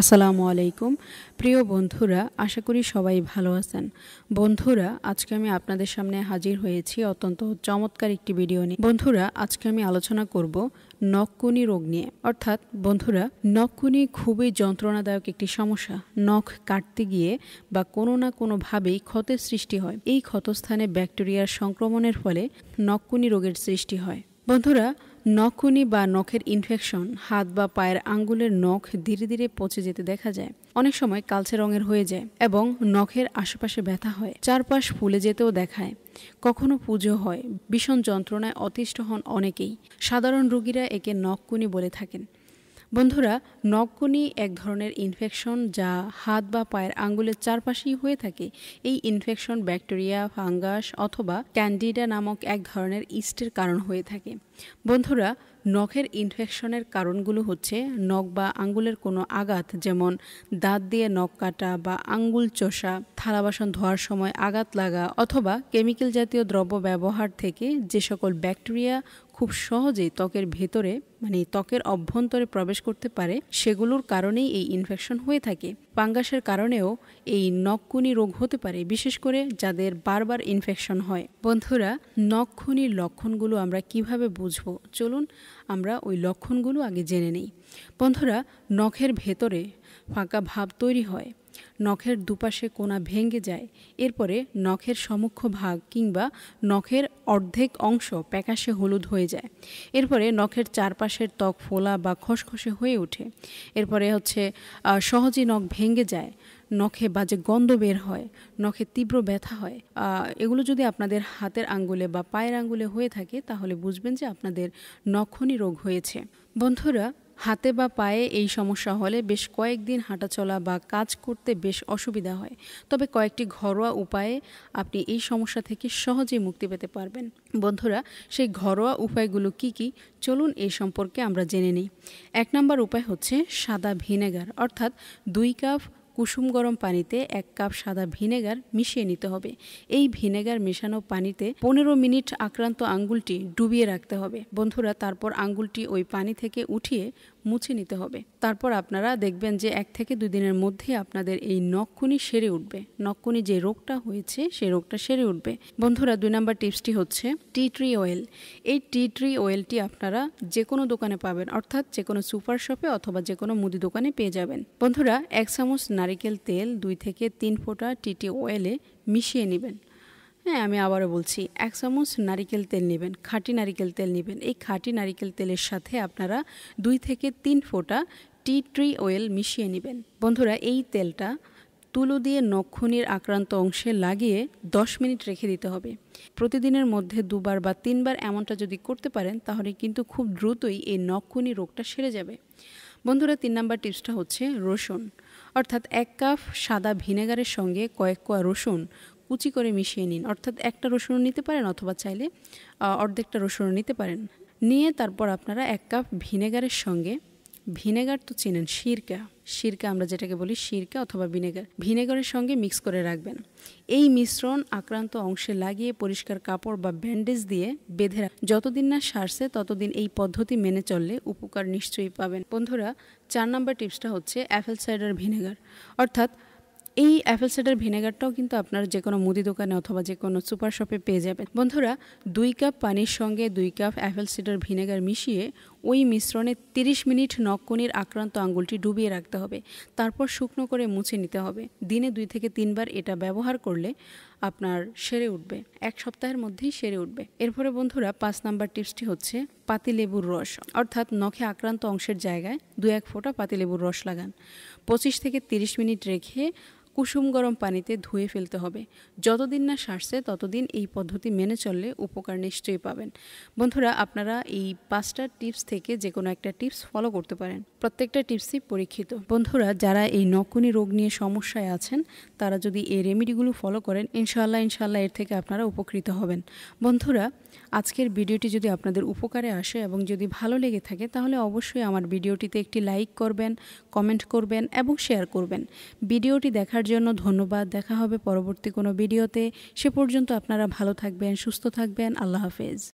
আসসালামু আলাইকুম প্রিয় বন্ধুরা আশা করি সবাই ভালো আছেন বন্ধুরা আজকে আমি আপনাদের সামনে হাজির হয়েছি অত্যন্ত চমৎকার একটি ভিডিও নিয়ে বন্ধুরা আজকে আমি আলোচনা করব নখকুনি রোগ নিয়ে অর্থাৎ বন্ধুরা নখকুনি খুবই যন্ত্রণাদায়ক একটি সমস্যা নখ কাটতে গিয়ে বা কোনো না কোনোভাবেই ক্ষতের সৃষ্টি হয় এই ক্ষতস্থানে ব্যাকটেরিয়ার সংক্রমণের ফলে নখকুনি রোগের সৃষ্টি হয় বন্ধুরা নখুনি বা নখের ইনফেকশন হাত বা পায়ের আঙ্গুলের নখ ধীরে ধীরে পচে যেতে দেখা যায় অনেক সময় কালচে রঙের হয়ে যায় এবং নখের আশেপাশে ব্যথা হয় চারপাশ ফুলে যেতেও দেখায় কখনো পুজো হয় ভীষণ যন্ত্রণায় অতিষ্ঠ হন অনেকেই সাধারণ রুগীরা একে নখকুনি বলে থাকেন বন্ধুরা নখগুনি এক ধরনের ইনফেকশন যা হাত বা পায়ের আঙ্গুলের চারপাশেই হয়ে থাকে এই ইনফেকশন ব্যাকটেরিয়া ফাঙ্গাস অথবা ক্যান্ডিডা নামক এক ধরনের ইস্টের কারণ হয়ে থাকে বন্ধুরা নখের ইনফেকশনের কারণগুলো হচ্ছে নখ বা আঙ্গুলের কোনো আঘাত যেমন দাঁত দিয়ে নখ কাটা বা আঙ্গুল চষা থালা বাসন ধোয়ার সময় আঘাত লাগা অথবা কেমিক্যাল জাতীয় দ্রব্য ব্যবহার থেকে যে সকল ব্যাকটেরিয়া খুব সহজেই ত্বকের ভেতরে মানে ত্বকের অভ্যন্তরে প্রবেশ করতে পারে সেগুলোর কারণেই এই ইনফেকশন হয়ে থাকে পাঙ্গাসের কারণেও এই নখকুনি রোগ হতে পারে বিশেষ করে যাদের বারবার ইনফেকশন হয় বন্ধুরা নখখুনির লক্ষণগুলো আমরা কিভাবে বুঝবো চলুন আমরা ওই লক্ষণগুলো আগে জেনে নিই বন্ধুরা নখের ভেতরে ফাঁকা ভাব তৈরি হয় নখের দুপাশে কোনা ভেঙে যায় এরপরে নখের সমুখ ভাগ কিংবা নখের অর্ধেক অংশ প্যাকাশে হলুদ হয়ে যায় এরপরে নখের চারপাশের ত্বক ফোলা বা খসখসে হয়ে ওঠে এরপরে হচ্ছে সহজে নখ ভেঙে যায় নখে বাজে গন্ধ বের হয় নখে তীব্র ব্যথা হয় এগুলো যদি আপনাদের হাতের আঙ্গুলে বা পায়ের আঙ্গুলে হয়ে থাকে তাহলে বুঝবেন যে আপনাদের নখনি রোগ হয়েছে বন্ধুরা হাতে বা পায়ে এই সমস্যা হলে বেশ কয়েকদিন হাঁটাচলা বা কাজ করতে বেশ অসুবিধা হয় তবে কয়েকটি ঘরোয়া উপায়ে আপনি এই সমস্যা থেকে সহজেই মুক্তি পেতে পারবেন বন্ধুরা সেই ঘরোয়া উপায়গুলো কি কি চলুন এই সম্পর্কে আমরা জেনে নিই এক নম্বর উপায় হচ্ছে সাদা ভিনেগার অর্থাৎ দুই কাপ কুসুম গরম পানিতে এক কাপ সাদা ভিনেগার মিশিয়ে নিতে হবে এই ভিনেগার মেশানো পানিতে পনেরো মিনিট আক্রান্ত আঙ্গুলটি ডুবিয়ে রাখতে হবে বন্ধুরা তারপর আঙ্গুলটি ওই পানি থেকে উঠিয়ে মুছে নিতে হবে তারপর আপনারা দেখবেন যে এক থেকে দুই দিনের মধ্যে আপনাদের এই নখকুনি সেরে উঠবে নখকুনি যে রোগটা হয়েছে সেই রোগটা সেরে উঠবে বন্ধুরা দুই নাম্বার টিপসটি হচ্ছে টি ট্রি অয়েল এই টি ট্রি অয়েলটি আপনারা যে কোনো দোকানে পাবেন অর্থাৎ যে কোনো সুপার শপে অথবা যে কোনো মুদি দোকানে পেয়ে যাবেন বন্ধুরা এক চামচ নারিকেল তেল দুই থেকে তিন ফোঁটা টিটি অয়েলে মিশিয়ে নেবেন হ্যাঁ আমি আবারও বলছি এক চামচ নারিকেল তেল নেবেন খাঁটি নারিকেল তেল নেবেন এই খাঁটি নারিকেল তেলের সাথে আপনারা দুই থেকে তিন ফোঁটা টি ট্রি অয়েল মিশিয়ে নেবেন বন্ধুরা এই তেলটা তুলো দিয়ে নক্ষণীর আক্রান্ত অংশে লাগিয়ে 10 মিনিট রেখে দিতে হবে প্রতিদিনের মধ্যে দুবার বা তিনবার এমনটা যদি করতে পারেন তাহলে কিন্তু খুব দ্রুতই এই নক্ষণী রোগটা সেরে যাবে বন্ধুরা তিন নাম্বার টিপসটা হচ্ছে রসুন অর্থাৎ এক কাপ সাদা ভিনেগারের সঙ্গে কয়েক কোয়া রসুন কুচি করে মিশিয়ে নিন অর্থাৎ একটা রসুন নিতে পারেন অথবা চাইলে অর্ধেকটা রসুন নিতে পারেন নিয়ে তারপর আপনারা এক কাপ ভিনেগারের সঙ্গে ভিনেগার তো চিনেন সিরকা সিরকা আমরা যেটাকে বলি সিরকা অথবা ভিনেগার ভিনেগারের সঙ্গে মিক্স করে রাখবেন এই মিশ্রণ আক্রান্ত অংশে লাগিয়ে পরিষ্কার কাপড় বা ব্যান্ডেজ দিয়ে বেঁধে রাখ যতদিন না সারছে ততদিন এই পদ্ধতি মেনে চললে উপকার নিশ্চয়ই পাবেন বন্ধুরা চার নম্বর টিপসটা হচ্ছে অ্যাপেল সাইডার ভিনেগার অর্থাৎ এই অ্যাপেল সাইডার ভিনেগারটাও কিন্তু আপনার যে কোনো মুদি দোকানে অথবা যে কোনো সুপার শপে পেয়ে যাবেন বন্ধুরা দুই কাপ পানির সঙ্গে দুই কাপ অ্যাপেল সাইডার ভিনেগার মিশিয়ে ওই মিশ্রণে 30 মিনিট নখকনির আক্রান্ত আঙ্গুলটি ডুবিয়ে রাখতে হবে তারপর শুকনো করে মুছে নিতে হবে দিনে দুই থেকে তিনবার এটা ব্যবহার করলে আপনার সেরে উঠবে এক সপ্তাহের মধ্যেই সেরে উঠবে এরপরে বন্ধুরা পাঁচ নাম্বার টিপসটি হচ্ছে পাতিলেবুর রস অর্থাৎ নখে আক্রান্ত অংশের জায়গায় দু এক ফোঁটা পাতিলেবুর রস লাগান পঁচিশ থেকে তিরিশ মিনিট রেখে কুসুম গরম পানিতে ধুয়ে ফেলতে হবে যতদিন না সারছে ততদিন এই পদ্ধতি মেনে চললে উপকার নিশ্চয়ই পাবেন বন্ধুরা আপনারা এই পাঁচটা টিপস থেকে যে কোনো একটা টিপস ফলো করতে পারেন প্রত্যেকটা টিপসই পরীক্ষিত বন্ধুরা যারা এই নকুনি রোগ নিয়ে সমস্যায় আছেন তারা যদি এই রেমেডিগুলো ফলো করেন ইনশাল্লাহ ইনশাল্লাহ এর থেকে আপনারা উপকৃত হবেন বন্ধুরা আজকের ভিডিওটি যদি আপনাদের উপকারে আসে এবং যদি ভালো লেগে থাকে তাহলে অবশ্যই আমার ভিডিওটিতে একটি লাইক করবেন কমেন্ট করবেন এবং শেয়ার করবেন ভিডিওটি দেখার জন্য ধন্যবাদ দেখা হবে পরবর্তী কোনো ভিডিওতে সে পর্যন্ত আপনারা ভালো থাকবেন সুস্থ থাকবেন আল্লাহ হাফেজ